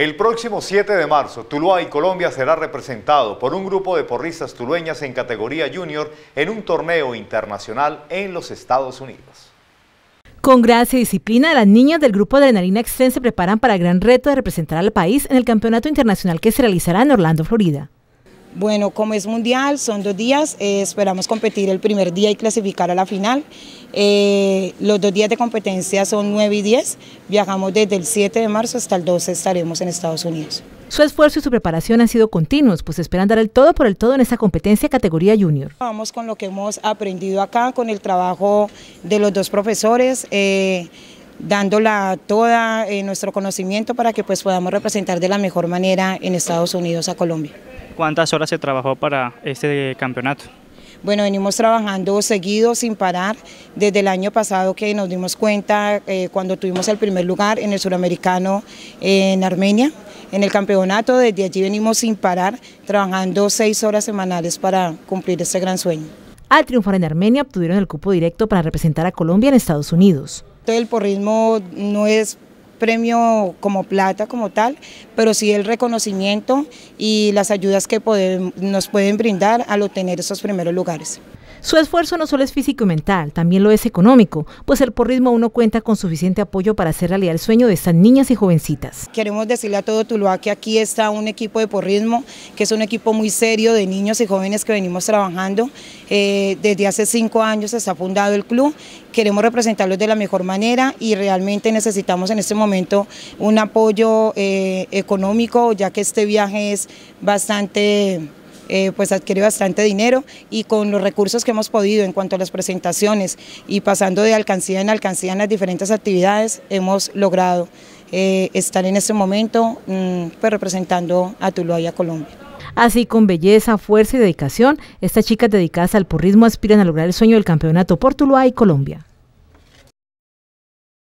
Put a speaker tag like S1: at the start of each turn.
S1: El próximo 7 de marzo, Tuluá y Colombia será representado por un grupo de porristas tulueñas en categoría junior en un torneo internacional en los Estados Unidos.
S2: Con gracia y disciplina, las niñas del grupo Adrenalina Extreme se preparan para el gran reto de representar al país en el campeonato internacional que se realizará en Orlando, Florida.
S3: Bueno, como es mundial, son dos días, eh, esperamos competir el primer día y clasificar a la final. Eh, los dos días de competencia son 9 y 10, viajamos desde el 7 de marzo hasta el 12 estaremos en Estados Unidos. Su esfuerzo y su preparación
S2: han sido continuos, pues esperan dar el todo por el todo en esta competencia categoría junior.
S3: Vamos con lo que hemos aprendido acá, con el trabajo de los dos profesores. Eh, dándola toda nuestro conocimiento para que pues podamos representar de la mejor manera en Estados Unidos a Colombia.
S1: ¿Cuántas horas se trabajó para este campeonato?
S3: Bueno, venimos trabajando seguido, sin parar, desde el año pasado que nos dimos cuenta eh, cuando tuvimos el primer lugar en el suramericano en Armenia, en el campeonato, desde allí venimos sin parar, trabajando seis horas semanales para cumplir este gran sueño. Al triunfar
S2: en Armenia obtuvieron el cupo directo para representar a Colombia en Estados Unidos.
S3: El porrismo no es premio como plata, como tal, pero sí el reconocimiento y las ayudas que nos pueden brindar al obtener esos primeros lugares. Su
S2: esfuerzo no solo es físico y mental, también lo es económico, pues el porrismo uno cuenta con suficiente apoyo para hacer realidad el sueño de estas niñas y jovencitas.
S3: Queremos decirle a todo Tuluá que aquí está un equipo de porrismo, que es un equipo muy serio de niños y jóvenes que venimos trabajando. Eh, desde hace cinco años se ha fundado el club, queremos representarlos de la mejor manera y realmente necesitamos en este momento un apoyo eh, económico, ya que este viaje es bastante eh, pues adquiere bastante dinero y con los recursos que hemos podido en cuanto a las presentaciones y pasando de alcancía en alcancía en las diferentes actividades, hemos logrado eh, estar en este momento mm, pues, representando a Tuluá y a Colombia.
S2: Así con belleza, fuerza y dedicación, estas chicas dedicadas al purismo aspiran a lograr el sueño del campeonato por Tuluá y Colombia.